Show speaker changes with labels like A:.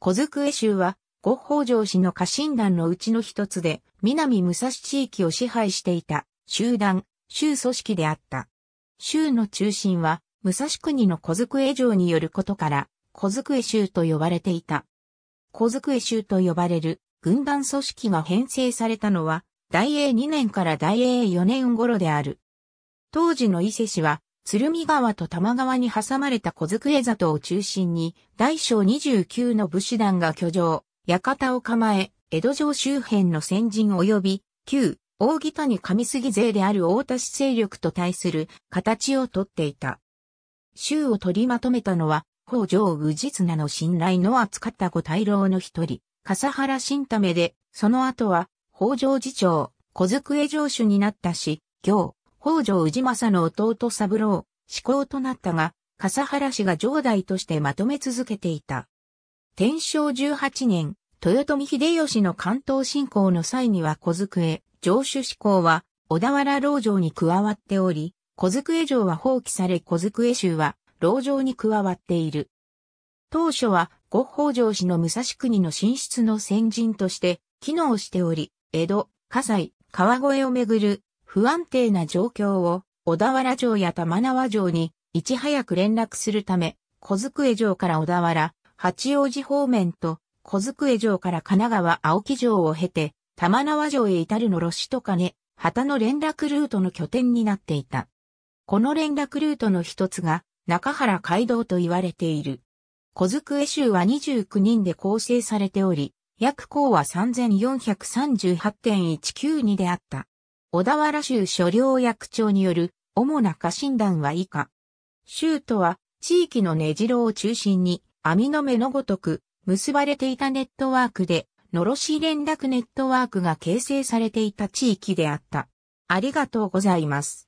A: 小机州は、ご北条氏の家臣団のうちの一つで、南武蔵地域を支配していた、集団、州組織であった。州の中心は、武蔵国の小机城によることから、小机州と呼ばれていた。小机州と呼ばれる軍団組織が編成されたのは、大英2年から大英4年頃である。当時の伊勢氏は、鶴見川と玉川に挟まれた小机里を中心に、大小29の武士団が居城、館を構え、江戸城周辺の先人及び、旧、大木谷上杉勢である大田市勢力と対する形をとっていた。州を取りまとめたのは、北条氏綱の信頼の扱った五大老の一人、笠原新為で、その後は、北条次長、小机城主になったし、行、北条氏政の弟三郎、志向となったが、笠原氏が上代としてまとめ続けていた。天正18年、豊臣秀吉の関東侵攻の際には小机、城主志向は小田原牢城に加わっており、小机城は放棄され小机州は牢城に加わっている。当初は五北条氏の武蔵国の進出の先人として機能しており、江戸、火災、川越をめぐる不安定な状況を小田原城や玉縄城にいち早く連絡するため、小机城から小田原、八王子方面と小机城から神奈川青木城を経て、玉縄城へ至るのろしとね、旗の連絡ルートの拠点になっていた。この連絡ルートの一つが中原街道と言われている。小机州は29人で構成されており、約校は3438.192であった。小田原州所領役長による主な家臣団は以下。州とは地域の根城を中心に網の目のごとく結ばれていたネットワークで、のろし連絡ネットワークが形成されていた地域であった。ありがとうございます。